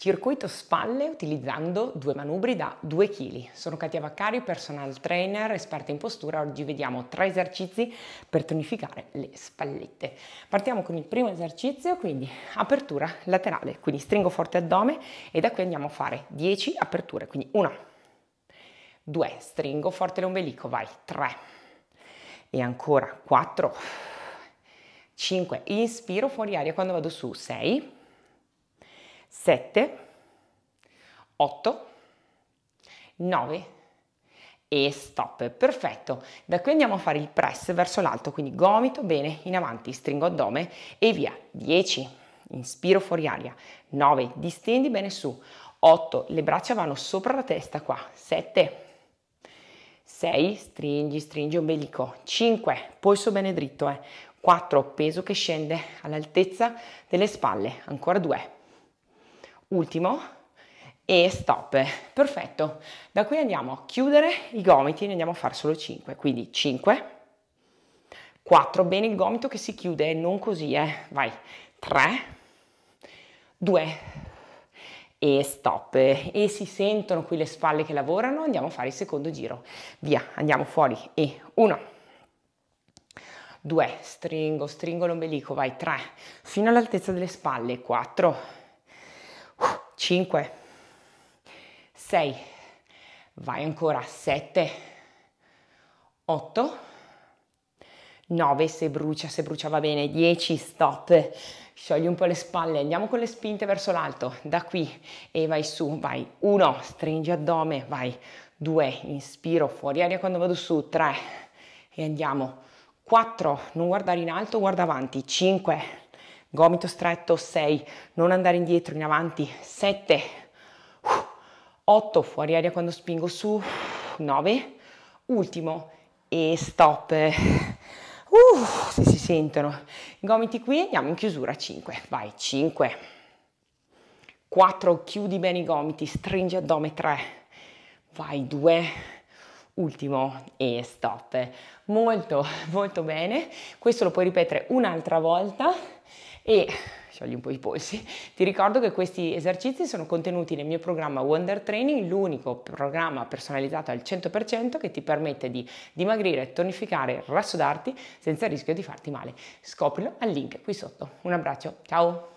Circuito spalle utilizzando due manubri da 2 kg. Sono Katia Vaccari, personal trainer, esperta in postura. Oggi vediamo tre esercizi per tonificare le spallette. Partiamo con il primo esercizio, quindi apertura laterale. Quindi stringo forte addome e da qui andiamo a fare 10 aperture. Quindi 1, 2, stringo forte l'ombelico, vai, 3 e ancora 4, 5, inspiro fuori aria quando vado su, 6, 7, 8, 9 e stop. Perfetto. Da qui andiamo a fare il press verso l'alto, quindi gomito bene in avanti, stringo addome e via. 10, inspiro fuori aria. 9, distendi bene su. 8, le braccia vanno sopra la testa qua. 7, 6, stringi, stringi ombelico. 5, polso bene dritto. Eh. 4, peso che scende all'altezza delle spalle. Ancora 2, ultimo e stop. Perfetto. Da qui andiamo a chiudere i gomiti e ne andiamo a fare solo 5. Quindi 5, 4, bene il gomito che si chiude, non così, eh. Vai. 3, 2 e stop. E si sentono qui le spalle che lavorano, andiamo a fare il secondo giro. Via, andiamo fuori e 1 2, stringo, stringo l'ombelico, vai 3, fino all'altezza delle spalle, 4, 5, 6, vai ancora, 7, 8, 9 se brucia, se brucia va bene, 10 stop, sciogli un po' le spalle, andiamo con le spinte verso l'alto, da qui e vai su, vai 1, stringi addome, vai 2, inspiro, fuori aria quando vado su, 3 e andiamo, 4, non guardare in alto, guarda avanti, 5, 6, gomito stretto 6, non andare indietro, in avanti 7, 8, fuori aria quando spingo su 9, ultimo e stop. Uh, se si sentono i gomiti qui andiamo in chiusura 5, vai 5, 4, chiudi bene i gomiti, stringi addome 3, vai 2, ultimo e stop. Molto, molto bene. Questo lo puoi ripetere un'altra volta e sciogli un po' i polsi. Ti ricordo che questi esercizi sono contenuti nel mio programma Wonder Training, l'unico programma personalizzato al 100% che ti permette di dimagrire, tonificare, rassodarti senza il rischio di farti male. Scoprilo al link qui sotto. Un abbraccio, ciao!